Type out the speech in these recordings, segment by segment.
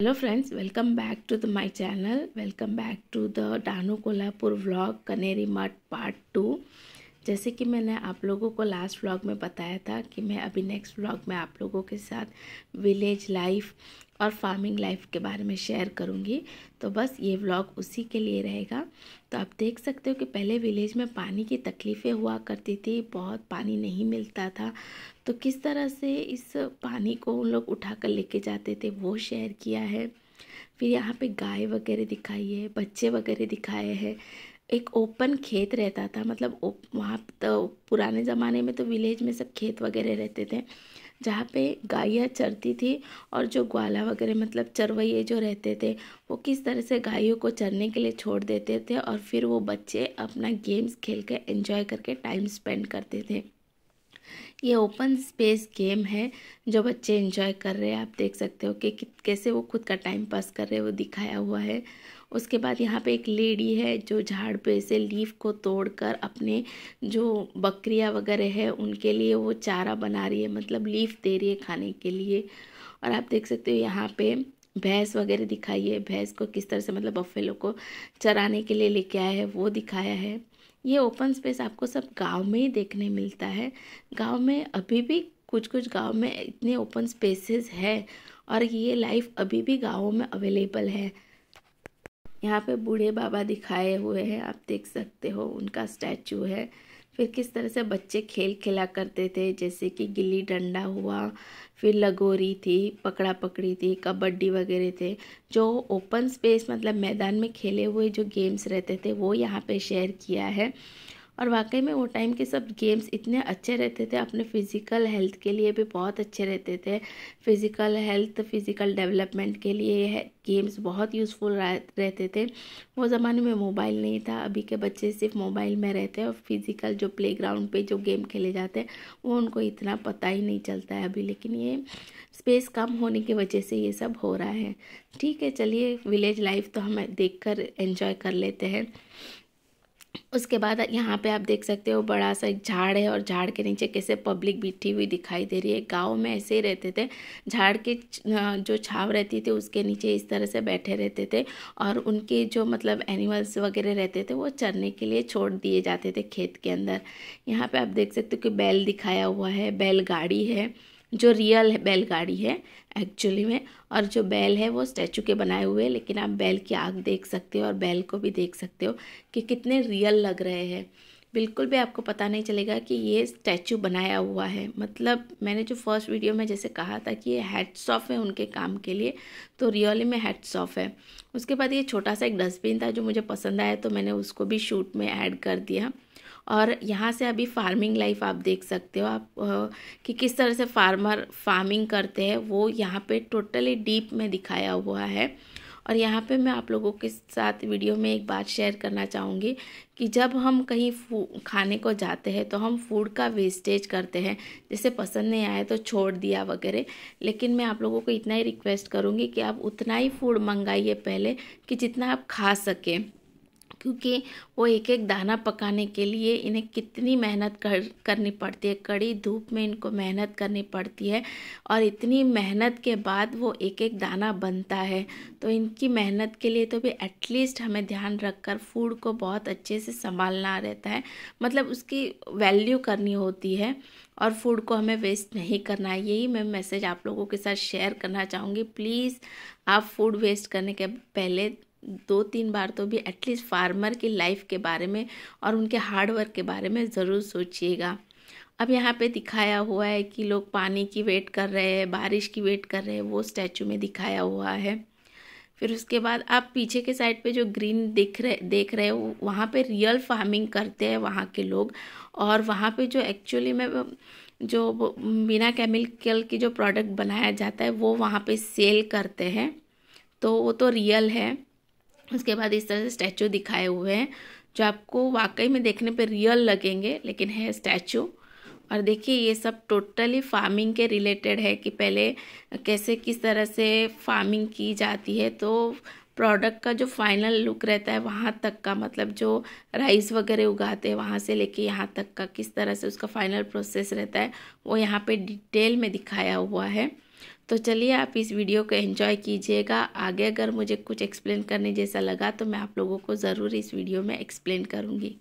hello friends welcome back to the, my channel welcome back to the danu vlog canary mud part 2 जैसे कि मैंने आप लोगों को लास्ट व्लॉग में बताया था कि मैं अभी नेक्स्ट व्लॉग में आप लोगों के साथ विलेज लाइफ और फार्मिंग लाइफ के बारे में शेयर करूँगी तो बस ये व्लॉग उसी के लिए रहेगा तो आप देख सकते हो कि पहले विलेज में पानी की तकलीफ़ें हुआ करती थी बहुत पानी नहीं मिलता था तो किस तरह से इस पानी को उन लोग उठा कर लेके जाते थे वो शेयर किया है फिर यहाँ पे गाय वगैरह दिखाई है बच्चे वगैरह दिखाए हैं एक ओपन खेत रहता था मतलब वहाँ तो पुराने ज़माने में तो विलेज में सब खेत वगैरह रहते थे जहाँ पे गायें चरती थी और जो ग्वाला वगैरह मतलब चरवैये जो रहते थे वो किस तरह से गायों को चरने के लिए छोड़ देते थे और फिर वो बच्चे अपना गेम्स खेल के एंजॉय करके टाइम स्पेंड करते थे ये ओपन स्पेस गेम है जो बच्चे एंजॉय कर रहे हैं आप देख सकते हो कि कैसे वो खुद का टाइम पास कर रहे हैं वो दिखाया हुआ है उसके बाद यहाँ पे एक लेडी है जो झाड़ पे से लीफ को तोड़कर अपने जो बकरियाँ वगैरह है उनके लिए वो चारा बना रही है मतलब लीफ दे रही है खाने के लिए और आप देख सकते हो यहाँ पे भैंस वगैरह दिखाई है भैंस को किस तरह से मतलब बफेलो को चराने के लिए लेके आया है वो दिखाया है ये ओपन स्पेस आपको सब गांव में ही देखने मिलता है गांव में अभी भी कुछ कुछ गांव में इतने ओपन स्पेसेस है और ये लाइफ अभी भी गाँव में अवेलेबल है यहाँ पे बूढ़े बाबा दिखाए हुए हैं आप देख सकते हो उनका स्टैचू है फिर किस तरह से बच्चे खेल खेला करते थे जैसे कि गिल्ली डंडा हुआ फिर लगोरी थी पकड़ा पकड़ी थी कबड्डी वगैरह थे जो ओपन स्पेस मतलब मैदान में खेले हुए जो गेम्स रहते थे वो यहाँ पे शेयर किया है और वाकई में वो टाइम के सब गेम्स इतने अच्छे रहते थे अपने फिज़िकल हेल्थ के लिए भी बहुत अच्छे रहते थे फिज़िकल हेल्थ फिज़िकल डेवलपमेंट के लिए गेम्स बहुत यूज़फुल रहते थे वो ज़माने में मोबाइल नहीं था अभी के बच्चे सिर्फ मोबाइल में रहते हैं और फिज़िकल जो प्ले ग्राउंड पर जो गेम खेले जाते हैं वो उनको इतना पता ही नहीं चलता है अभी लेकिन ये स्पेस कम होने की वजह से ये सब हो रहा है ठीक है चलिए विलेज लाइफ तो हम देख कर कर लेते हैं उसके बाद यहाँ पे आप देख सकते हो बड़ा सा एक झाड़ है और झाड़ के नीचे कैसे पब्लिक बैठी हुई दिखाई दे रही है गांव में ऐसे ही रहते थे झाड़ के जो छाव रहती थी उसके नीचे इस तरह से बैठे रहते थे और उनके जो मतलब एनिमल्स वगैरह रहते थे वो चरने के लिए छोड़ दिए जाते थे खेत के अंदर यहाँ पर आप देख सकते हो कि बैल दिखाया हुआ है बैलगाड़ी है जो रियल बैलगाड़ी है एक्चुअली में और जो बैल है वो स्टैचू के बनाए हुए हैं लेकिन आप बैल की आँख देख सकते हो और बैल को भी देख सकते हो कि कितने रियल लग रहे हैं बिल्कुल भी आपको पता नहीं चलेगा कि ये स्टैचू बनाया हुआ है मतलब मैंने जो फर्स्ट वीडियो में जैसे कहा था कि ये हेड्स ऑफ है उनके काम के लिए तो रियली में हेड्स ऑफ है उसके बाद ये छोटा सा एक डस्टबिन था जो मुझे पसंद आया तो मैंने उसको भी शूट में ऐड कर दिया और यहाँ से अभी फार्मिंग लाइफ आप देख सकते हो आप कि किस तरह से फार्मर फार्मिंग करते हैं वो यहाँ पे टोटली डीप में दिखाया हुआ है और यहाँ पे मैं आप लोगों के साथ वीडियो में एक बात शेयर करना चाहूँगी कि जब हम कहीं खाने को जाते हैं तो हम फूड का वेस्टेज करते हैं जैसे पसंद नहीं आया तो छोड़ दिया वगैरह लेकिन मैं आप लोगों को इतना ही रिक्वेस्ट करूँगी कि आप उतना ही फूड मंगाइए पहले कि जितना आप खा सकें क्योंकि वो एक एक दाना पकाने के लिए इन्हें कितनी मेहनत कर करनी पड़ती है कड़ी धूप में इनको मेहनत करनी पड़ती है और इतनी मेहनत के बाद वो एक एक दाना बनता है तो इनकी मेहनत के लिए तो भी एटलीस्ट हमें ध्यान रखकर फूड को बहुत अच्छे से संभालना रहता है मतलब उसकी वैल्यू करनी होती है और फूड को हमें वेस्ट नहीं करना है यही मैं मैसेज आप लोगों के साथ शेयर करना चाहूँगी प्लीज़ आप फूड वेस्ट करने के पहले दो तीन बार तो भी एटलीस्ट फार्मर की लाइफ के बारे में और उनके हार्डवर्क के बारे में ज़रूर सोचिएगा अब यहाँ पे दिखाया हुआ है कि लोग पानी की वेट कर रहे हैं बारिश की वेट कर रहे हैं वो स्टैचू में दिखाया हुआ है फिर उसके बाद आप पीछे के साइड पे जो ग्रीन दिख रहे देख रहे हो वहाँ पे रियल फार्मिंग करते हैं वहाँ के लोग और वहाँ पे जो एक्चुअली में जो बिना केमिकल के जो प्रोडक्ट बनाया जाता है वो वहाँ पे सेल करते हैं तो वो तो रियल है उसके बाद इस तरह से स्टैचू दिखाए हुए हैं जो आपको वाकई में देखने पर रियल लगेंगे लेकिन है स्टैचू और देखिए ये सब टोटली फार्मिंग के रिलेटेड है कि पहले कैसे किस तरह से फार्मिंग की जाती है तो प्रोडक्ट का जो फाइनल लुक रहता है वहाँ तक का मतलब जो राइस वगैरह उगाते हैं वहाँ से लेके यहाँ तक का किस तरह से उसका फाइनल प्रोसेस रहता है वो यहाँ पे डिटेल में दिखाया हुआ है तो चलिए आप इस वीडियो को एंजॉय कीजिएगा आगे अगर मुझे कुछ एक्सप्लेन करने जैसा लगा तो मैं आप लोगों को ज़रूर इस वीडियो में एक्सप्लेन करूँगी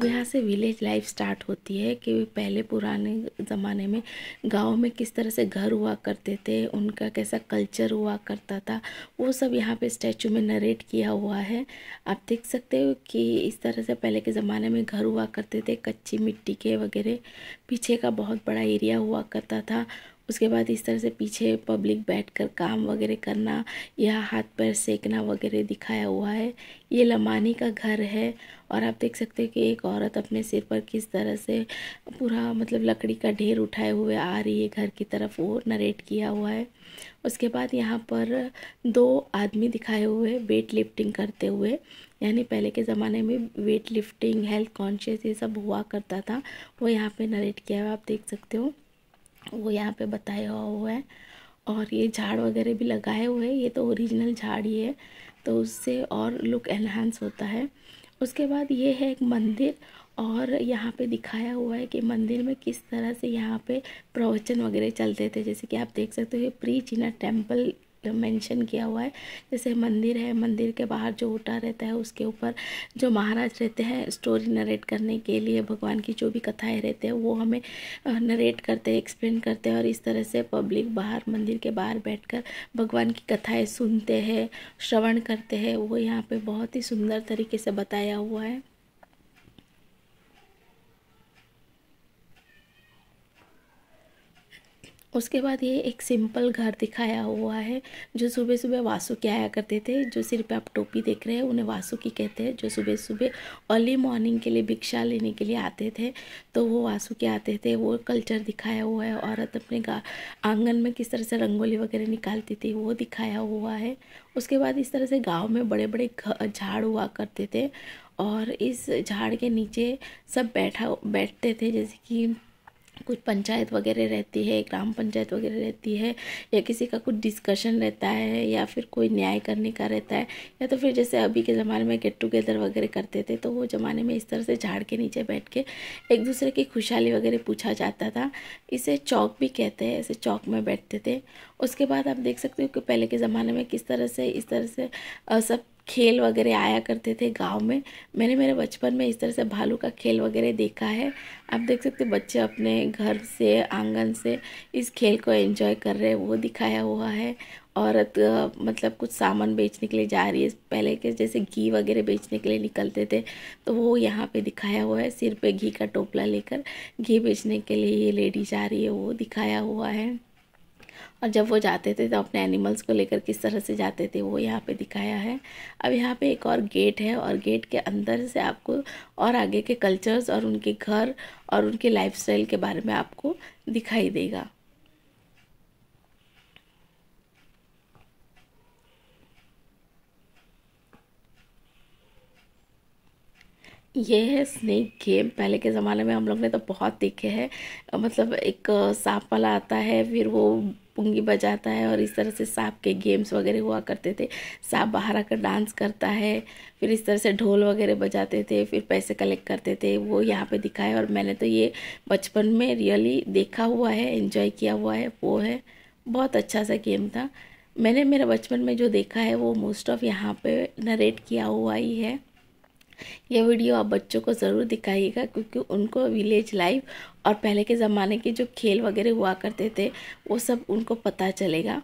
अब यहाँ से विलेज लाइफ स्टार्ट होती है कि पहले पुराने ज़माने में गांव में किस तरह से घर हुआ करते थे उनका कैसा कल्चर हुआ करता था वो सब यहाँ पे स्टैचू में नरेट किया हुआ है आप देख सकते हो कि इस तरह से पहले के ज़माने में घर हुआ करते थे कच्ची मिट्टी के वगैरह पीछे का बहुत बड़ा एरिया हुआ करता था उसके बाद इस तरह से पीछे पब्लिक बैठकर काम वगैरह करना या हाथ पैर सेकना वगैरह दिखाया हुआ है ये लमानी का घर है और आप देख सकते हैं कि एक औरत अपने सिर पर किस तरह से पूरा मतलब लकड़ी का ढेर उठाए हुए आ रही है घर की तरफ वो नरेट किया हुआ है उसके बाद यहाँ पर दो आदमी दिखाए हुए वेट लिफ्टिंग करते हुए यानी पहले के ज़माने में वेट लिफ्टिंग हेल्थ कॉन्शियस ये सब हुआ करता था वो यहाँ पे नरेट किया हुआ आप देख सकते हो वो यहाँ पे बताया हुआ है और ये झाड़ वगैरह भी लगाए हुए हैं ये तो ओरिजिनल झाड़ ही है तो उससे और लुक एनहांस होता है उसके बाद ये है एक मंदिर और यहाँ पे दिखाया हुआ है कि मंदिर में किस तरह से यहाँ पे प्रवचन वगैरह चलते थे जैसे कि आप देख सकते हो ये प्री चीना टेम्पल मेंशन किया हुआ है जैसे मंदिर है मंदिर के बाहर जो उठा रहता है उसके ऊपर जो महाराज रहते हैं स्टोरी नरेट करने के लिए भगवान की जो भी कथाएं रहते हैं वो हमें नरेट करते हैं एक्सप्लेन करते हैं और इस तरह से पब्लिक बाहर मंदिर के बाहर बैठकर भगवान की कथाएं सुनते हैं श्रवण करते हैं वो यहाँ पे बहुत ही सुंदर तरीके से बताया हुआ है उसके बाद ये एक सिंपल घर दिखाया हुआ है जो सुबह सुबह वासु के आया करते थे जो सिर्फ आप टोपी देख रहे हैं उन्हें वासु की कहते हैं जो सुबह सुबह अर्ली मॉर्निंग के लिए भिक्षा लेने के लिए आते थे तो वो वासु के आते थे वो कल्चर दिखाया हुआ है औरत अपने आंगन में किस तरह से रंगोली वगैरह निकालती थी वो दिखाया हुआ है उसके बाद इस तरह से गाँव में बड़े बड़े झाड़ हुआ करते थे और इस झाड़ के नीचे सब बैठा बैठते थे जैसे कि कुछ पंचायत वगैरह रहती है ग्राम पंचायत वगैरह रहती है या किसी का कुछ डिस्कशन रहता है या फिर कोई न्याय करने का रहता है या तो फिर जैसे अभी के ज़माने में गेट टुगेदर वगैरह करते थे तो वो ज़माने में इस तरह से झाड़ के नीचे बैठ के एक दूसरे की खुशहाली वगैरह पूछा जाता था इसे चौक भी कहते हैं ऐसे चौक में बैठते थे उसके बाद आप देख सकते हो कि पहले के ज़माने में किस तरह से इस तरह से सब खेल वगैरह आया करते थे गांव में मैंने मेरे बचपन में इस तरह से भालू का खेल वगैरह देखा है आप देख सकते बच्चे अपने घर से आंगन से इस खेल को एंजॉय कर रहे हैं वो दिखाया हुआ है औरत मतलब कुछ सामान बेचने के लिए जा रही है पहले के जैसे घी वगैरह बेचने के लिए निकलते थे तो वो यहाँ पे दिखाया हुआ है सिर पे घी का टोपला लेकर घी बेचने के लिए ये लेडी जा रही है वो दिखाया हुआ है और जब वो जाते थे तो अपने एनिमल्स को लेकर किस तरह से जाते थे वो यहाँ पे दिखाया है अब यहाँ पे एक और गेट है और गेट के अंदर से आपको और आगे के कल्चर्स और उनके घर और उनके लाइफस्टाइल के बारे में आपको दिखाई देगा ये है स्नेक गेम पहले के ज़माने में हम लोग ने तो बहुत देखे हैं मतलब एक सांप वाला आता है फिर वो पुंगी बजाता है और इस तरह से सांप के गेम्स वगैरह हुआ करते थे सांप बाहर आकर डांस करता है फिर इस तरह से ढोल वगैरह बजाते थे फिर पैसे कलेक्ट करते थे वो यहाँ पे दिखाए और मैंने तो ये बचपन में रियली देखा हुआ है इन्जॉय किया हुआ है वो है बहुत अच्छा सा गेम था मैंने मेरा बचपन में जो देखा है वो मोस्ट ऑफ़ यहाँ पर नरेट किया हुआ ही है ये वीडियो आप बच्चों को ज़रूर दिखाइएगा क्योंकि उनको विलेज लाइफ और पहले के ज़माने के जो खेल वगैरह हुआ करते थे वो सब उनको पता चलेगा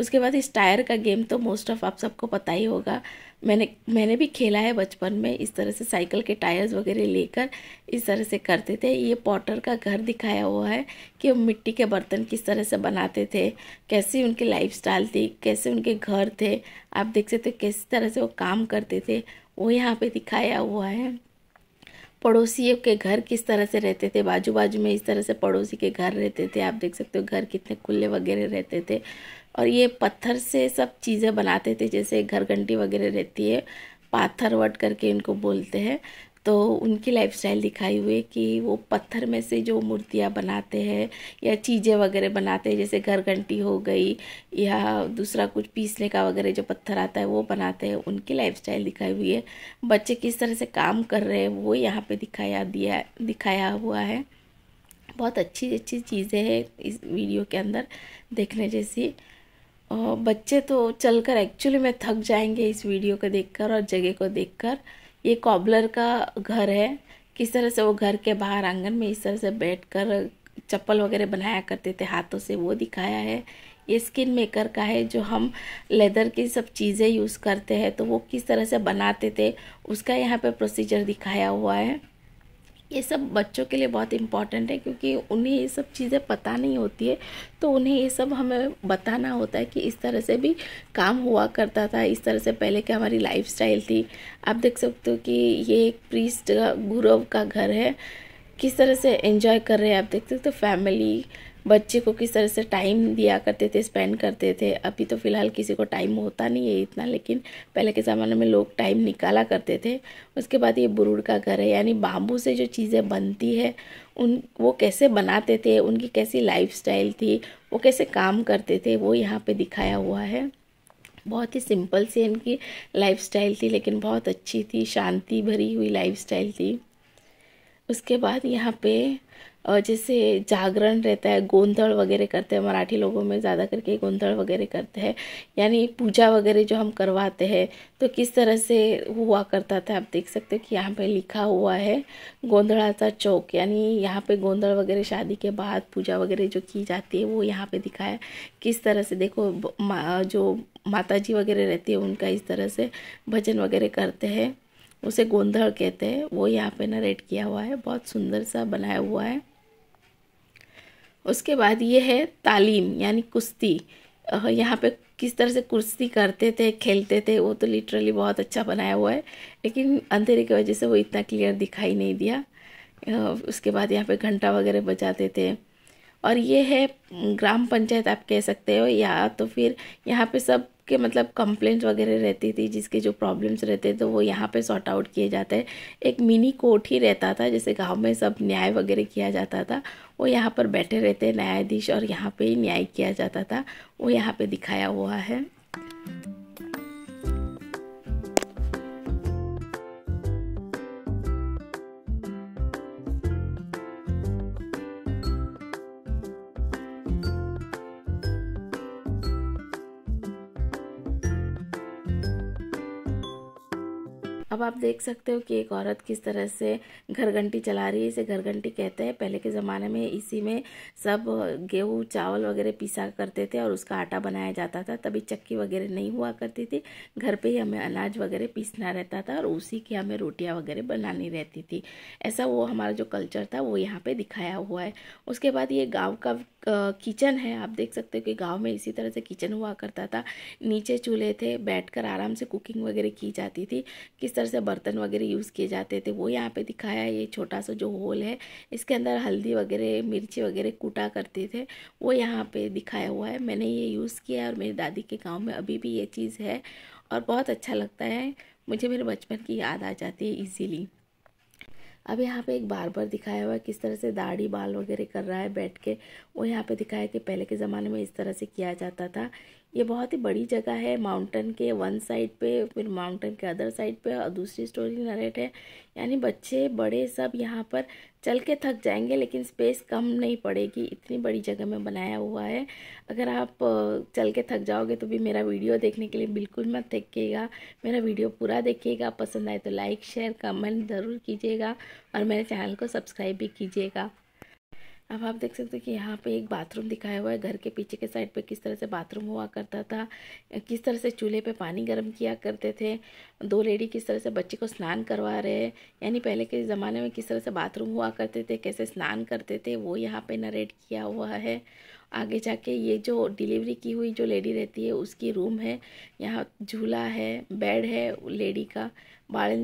उसके बाद इस टायर का गेम तो मोस्ट ऑफ आप सबको पता ही होगा मैंने मैंने भी खेला है बचपन में इस तरह से साइकिल के टायर्स वगैरह लेकर इस तरह से करते थे ये पॉटर का घर दिखाया हुआ है कि वो मिट्टी के बर्तन किस तरह से बनाते थे कैसी उनकी लाइफ थी कैसे उनके घर थे आप देख सकते किस तरह से वो काम करते थे वो यहाँ पे दिखाया हुआ है पड़ोसी के घर किस तरह से रहते थे बाजू बाजू में इस तरह से पड़ोसी के घर रहते थे आप देख सकते हो घर कितने खुले वगैरह रहते थे और ये पत्थर से सब चीज़ें बनाते थे जैसे घर घंटी वगैरह रहती है पाथर वट करके इनको बोलते हैं तो उनकी लाइफस्टाइल दिखाई हुई कि वो पत्थर में से जो मूर्तियाँ बनाते हैं या चीज़ें वगैरह बनाते हैं जैसे घर घंटी हो गई या दूसरा कुछ पीसने का वगैरह जो पत्थर आता है वो बनाते हैं उनकी स्टाइल दिखाई हुई है बच्चे किस तरह से काम कर रहे हैं वो यहाँ पर दिखाया दिया दिखाया हुआ है बहुत अच्छी अच्छी चीज़ें हैं इस वीडियो के अंदर देखने जैसी और बच्चे तो चलकर एक्चुअली में थक जाएंगे इस वीडियो को देखकर और जगह को देखकर ये कॉबलर का घर है किस तरह से वो घर के बाहर आंगन में इस तरह से बैठकर चप्पल वगैरह बनाया करते थे हाथों से वो दिखाया है ये स्किन मेकर का है जो हम लेदर की सब चीज़ें यूज़ करते हैं तो वो किस तरह से बनाते थे उसका यहाँ पे प्रोसीजर दिखाया हुआ है ये सब बच्चों के लिए बहुत इम्पॉर्टेंट है क्योंकि उन्हें ये सब चीज़ें पता नहीं होती है तो उन्हें ये सब हमें बताना होता है कि इस तरह से भी काम हुआ करता था इस तरह से पहले की हमारी लाइफ थी आप देख सकते हो कि ये एक प्रीस्ट का गुरव का घर है किस तरह से एंजॉय कर रहे हैं आप देख सकते हो फैमिली तो बच्चे को किस तरह से टाइम दिया करते थे स्पेंड करते थे अभी तो फ़िलहाल किसी को टाइम होता नहीं है इतना लेकिन पहले के ज़माने में लोग टाइम निकाला करते थे उसके बाद ये बुरुड़ का घर है यानी बाम्बू से जो चीज़ें बनती है उन वो कैसे बनाते थे उनकी कैसी लाइफ थी वो कैसे काम करते थे वो यहाँ पर दिखाया हुआ है बहुत ही सिंपल सी इनकी लाइफस्टाइल थी लेकिन बहुत अच्छी थी शांति भरी हुई लाइफस्टाइल थी उसके बाद यहाँ पे जैसे जागरण रहता है गोंधड़ वगैरह करते हैं मराठी लोगों में ज़्यादा करके गोंधड़ वगैरह करते हैं यानी पूजा वगैरह जो हम करवाते हैं तो किस तरह से हुआ करता था आप देख सकते हो कि यहाँ पे लिखा हुआ है गोंधड़ाता चौक यानी यहाँ पे गोंधड़ वगैरह शादी के बाद पूजा वगैरह जो की जाती है वो यहाँ पर दिखाया किस तरह से देखो जो माता जी वगैरह रहती है उनका इस तरह से भजन वगैरह करते हैं उसे गोंधड़ कहते हैं वो यहाँ पे नरेट किया हुआ है बहुत सुंदर सा बनाया हुआ है उसके बाद ये है तालीम यानी कुश्ती यहाँ पे किस तरह से कुश्ती करते थे खेलते थे वो तो लिटरली बहुत अच्छा बनाया हुआ है लेकिन अंधेरे की वजह से वो इतना क्लियर दिखाई नहीं दिया उसके बाद यहाँ पे घंटा वगैरह बजाते थे और ये है ग्राम पंचायत आप कह सकते हो या तो फिर यहाँ पे सब के मतलब कंप्लेंट्स वगैरह रहती थी जिसके जो प्रॉब्लम्स रहते तो वो यहाँ पे सॉर्ट आउट किए जाते हैं एक मिनी कोर्ट ही रहता था जैसे गांव में सब न्याय वगैरह किया जाता था वो यहाँ पर बैठे रहते न्यायाधीश और यहाँ पे ही न्याय किया जाता था वो यहाँ पे दिखाया हुआ है अब आप देख सकते हो कि एक औरत किस तरह से घर घंटी चला रही है इसे घर घंटी कहते हैं पहले के ज़माने में इसी में सब गेहूँ चावल वगैरह पीसा करते थे और उसका आटा बनाया जाता था तभी चक्की वगैरह नहीं हुआ करती थी घर पे ही हमें अनाज वगैरह पीसना रहता था और उसी की हमें रोटियाँ वगैरह बनानी रहती थी ऐसा वो हमारा जो कल्चर था वो यहाँ पर दिखाया हुआ है उसके बाद ये गाँव का किचन है आप देख सकते हो कि गांव में इसी तरह से किचन हुआ करता था नीचे चूल्हे थे बैठकर आराम से कुकिंग वगैरह की जाती थी किस तरह से बर्तन वगैरह यूज़ किए जाते थे वो यहाँ पे दिखाया है ये छोटा सा जो होल है इसके अंदर हल्दी वगैरह मिर्ची वगैरह कूटा करते थे वो यहाँ पर दिखाया हुआ है मैंने ये यूज़ किया है और मेरी दादी के गाँव में अभी भी ये चीज़ है और बहुत अच्छा लगता है मुझे मेरे बचपन की याद आ जाती है इजीली अब यहाँ पे एक बार बार दिखाया हुआ है किस तरह से दाढ़ी बाल वगैरह कर रहा है बैठ के वो यहाँ पे दिखाया कि पहले के ज़माने में इस तरह से किया जाता था ये बहुत ही बड़ी जगह है माउंटेन के वन साइड पे फिर माउंटेन के अदर साइड पे और दूसरी स्टोरी नरेट है यानी बच्चे बड़े सब यहाँ पर चल के थक जाएंगे लेकिन स्पेस कम नहीं पड़ेगी इतनी बड़ी जगह में बनाया हुआ है अगर आप चल के थक जाओगे तो भी मेरा वीडियो देखने के लिए बिल्कुल मत थकेगा मेरा वीडियो पूरा देखिएगा पसंद आए तो लाइक शेयर कमेंट ज़रूर कीजिएगा और मेरे चैनल को सब्सक्राइब भी कीजिएगा अब आप देख सकते हो कि यहाँ पे एक बाथरूम दिखाया हुआ है घर के पीछे के साइड पे किस तरह से बाथरूम हुआ करता था किस तरह से चूल्हे पे पानी गर्म किया करते थे दो लेडी किस तरह से बच्चे को स्नान करवा रहे हैं यानी पहले के ज़माने में किस तरह से बाथरूम हुआ करते थे कैसे स्नान करते थे वो यहाँ पे नरेट किया हुआ है आगे जाके ये जो डिलीवरी की हुई जो लेडी रहती है उसकी रूम है यहाँ झूला है बेड है लेडी का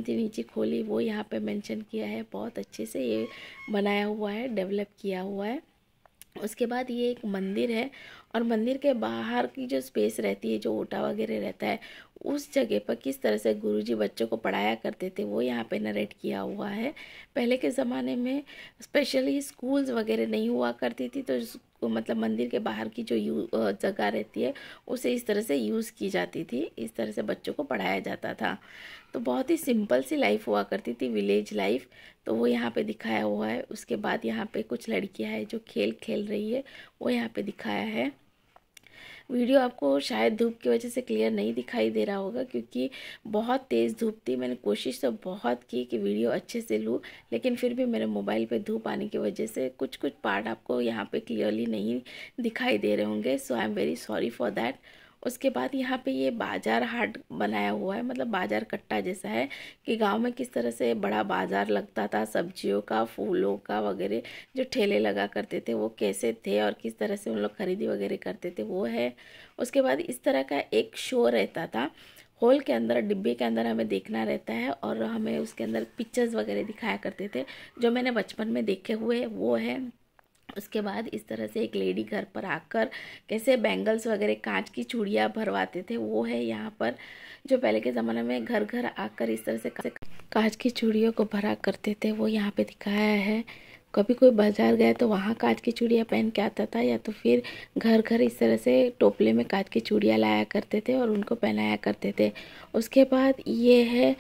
थी नीचे खोली वो यहाँ पे मेंशन किया है बहुत अच्छे से ये बनाया हुआ है डेवलप किया हुआ है उसके बाद ये एक मंदिर है और मंदिर के बाहर की जो स्पेस रहती है जो ओटा वगैरह रहता है उस जगह पर किस तरह से गुरुजी बच्चों को पढ़ाया करते थे वो यहाँ पे नरेट किया हुआ है पहले के ज़माने में स्पेशली स्कूल्स वगैरह नहीं हुआ करती थी तो मतलब मंदिर के बाहर की जो जगह रहती है उसे इस तरह से यूज़ की जाती थी इस तरह से बच्चों को पढ़ाया जाता था तो बहुत ही सिंपल सी लाइफ हुआ करती थी विलेज लाइफ तो वो यहाँ पे दिखाया हुआ है उसके बाद यहाँ पे कुछ लड़कियाँ हैं जो खेल खेल रही है वो यहाँ पे दिखाया है वीडियो आपको शायद धूप की वजह से क्लियर नहीं दिखाई दे रहा होगा क्योंकि बहुत तेज़ धूप थी मैंने कोशिश तो बहुत की कि वीडियो अच्छे से लूँ लेकिन फिर भी मेरे मोबाइल पे धूप आने की वजह से कुछ कुछ पार्ट आपको यहाँ पे क्लियरली नहीं दिखाई दे रहे होंगे so I am very sorry for that उसके बाद यहाँ पे ये बाजार हाट बनाया हुआ है मतलब बाजार कट्टा जैसा है कि गांव में किस तरह से बड़ा बाजार लगता था सब्जियों का फूलों का वगैरह जो ठेले लगा करते थे वो कैसे थे और किस तरह से उन लोग खरीदी वगैरह करते थे वो है उसके बाद इस तरह का एक शो रहता था होल के अंदर डिब्बे के अंदर हमें देखना रहता है और हमें उसके अंदर पिक्चर्स वगैरह दिखाया करते थे जो मैंने बचपन में देखे हुए वो है उसके बाद इस तरह से एक लेडी घर पर आकर कैसे बैंगल्स वगैरह कांच की चूड़ियाँ भरवाते थे वो है यहाँ पर जो पहले के ज़माने में घर घर आकर इस तरह से कांच की चूड़ियों को भरा करते थे वो यहाँ पे दिखाया है कभी कोई बाजार गया तो वहाँ कांच की चूड़ियाँ पहन के आता था या तो फिर घर घर इस तरह से टोपले में कांच की चूड़ियाँ लाया करते थे और उनको पहनाया करते थे उसके बाद ये है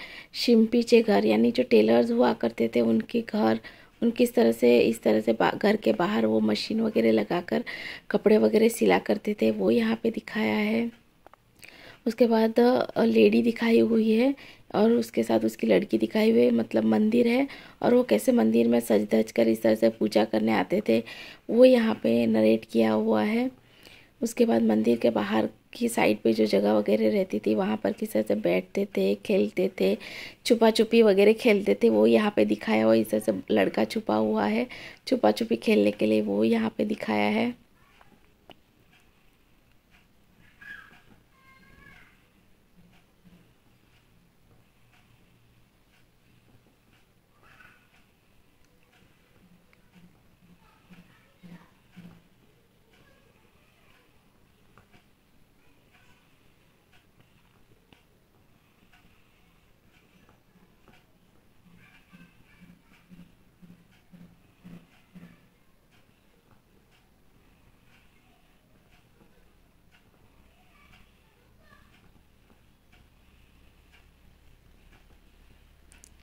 शिमपी घर यानी जो टेलर्स हुआ करते थे उनके घर उन किस तरह से इस तरह से घर के बाहर वो मशीन वगैरह लगाकर कपड़े वगैरह सिला करते थे वो यहाँ पे दिखाया है उसके बाद लेडी दिखाई हुई है और उसके साथ उसकी लड़की दिखाई हुई है मतलब मंदिर है और वो कैसे मंदिर में सज धज कर इस तरह से पूजा करने आते थे वो यहाँ पे नरेट किया हुआ है उसके बाद मंदिर के बाहर की साइड पे जो जगह वगैरह रहती थी वहाँ पर किस तरह से बैठते थे खेलते थे छुपा छुपी वगैरह खेलते थे वो यहाँ पे दिखाया हुआ इस तरह से लड़का छुपा हुआ है छुपा छुपी खेलने के लिए वो यहाँ पे दिखाया है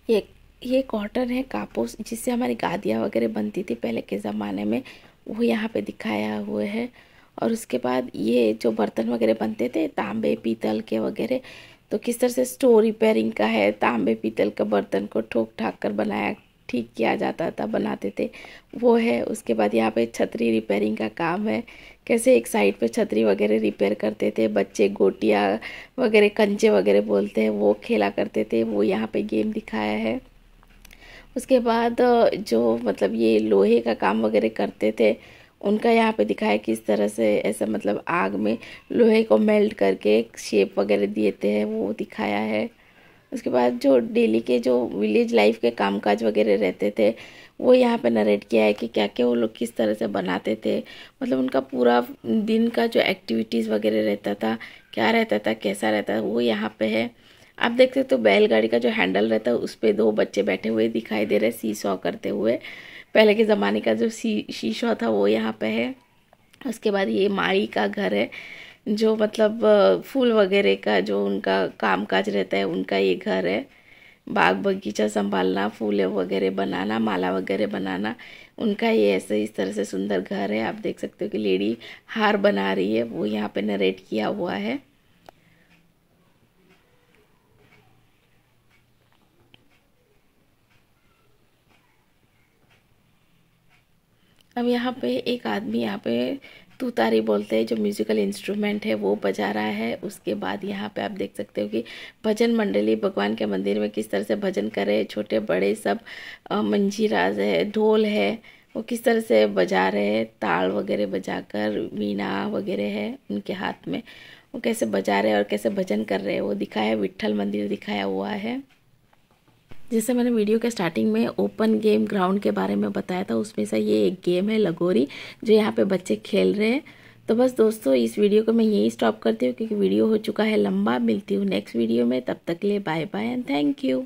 ये ये कॉटन है कापूस जिससे हमारी गादियाँ वगैरह बनती थी पहले के ज़माने में वो यहाँ पे दिखाया हुआ है और उसके बाद ये जो बर्तन वगैरह बनते थे तांबे पीतल के वगैरह तो किस तरह से स्टोर रिपेयरिंग का है तांबे पीतल का बर्तन को ठोक ठाक कर बनाया ठीक किया जाता था बनाते थे वो है उसके बाद यहाँ पे छतरी रिपेयरिंग का काम है कैसे एक साइड पे छतरी वगैरह रिपेयर करते थे बच्चे गोटियाँ वगैरह कंचे वगैरह बोलते हैं वो खेला करते थे वो यहाँ पे गेम दिखाया है उसके बाद जो मतलब ये लोहे का काम वगैरह करते थे उनका यहाँ पे दिखाया किस तरह से ऐसा मतलब आग में लोहे को मेल्ट करके शेप वगैरह देते हैं वो दिखाया है उसके बाद जो डेली के जो विलेज लाइफ के कामकाज वगैरह रहते थे वो यहाँ पे नरेट किया है कि क्या क्या वो लोग किस तरह से बनाते थे मतलब उनका पूरा दिन का जो एक्टिविटीज़ वगैरह रहता था क्या रहता था कैसा रहता था वो यहाँ पे है आप देख सकते हो तो बैलगाड़ी का जो हैंडल रहता है उस पर दो बच्चे बैठे हुए दिखाई दे रहे सी सॉ करते हुए पहले के ज़माने का जो सी शीशा था वो यहाँ पे है उसके बाद ये माई का घर है जो मतलब फूल वगैरह का जो उनका काम काज रहता है उनका ये घर है बाग बगीचा संभालना फूल वगैरह बनाना माला वगैरह बनाना उनका ये ऐसे इस तरह से सुंदर घर है आप देख सकते हो कि लेडी हार बना रही है वो यहाँ पे नरेट किया हुआ है अब यहाँ पे एक आदमी यहाँ पे तूतारी बोलते हैं जो म्यूज़िकल इंस्ट्रूमेंट है वो बजा रहा है उसके बाद यहाँ पे आप देख सकते हो कि भजन मंडली भगवान के मंदिर में किस तरह से भजन कर रहे छोटे बड़े सब मंजीराज है ढोल है वो किस तरह से बजा रहे हैं ताल वगैरह बजाकर वीणा वगैरह है उनके हाथ में वो कैसे बजा रहे हैं और कैसे भजन कर रहे हैं वो दिखाया विट्ठल मंदिर दिखाया हुआ है जैसे मैंने वीडियो के स्टार्टिंग में ओपन गेम ग्राउंड के बारे में बताया था उसमें से ये एक गेम है लगोरी जो यहाँ पे बच्चे खेल रहे हैं तो बस दोस्तों इस वीडियो को मैं यहीं स्टॉप करती हूँ क्योंकि वीडियो हो चुका है लंबा मिलती हूँ नेक्स्ट वीडियो में तब तक के लिए bye bye and thank you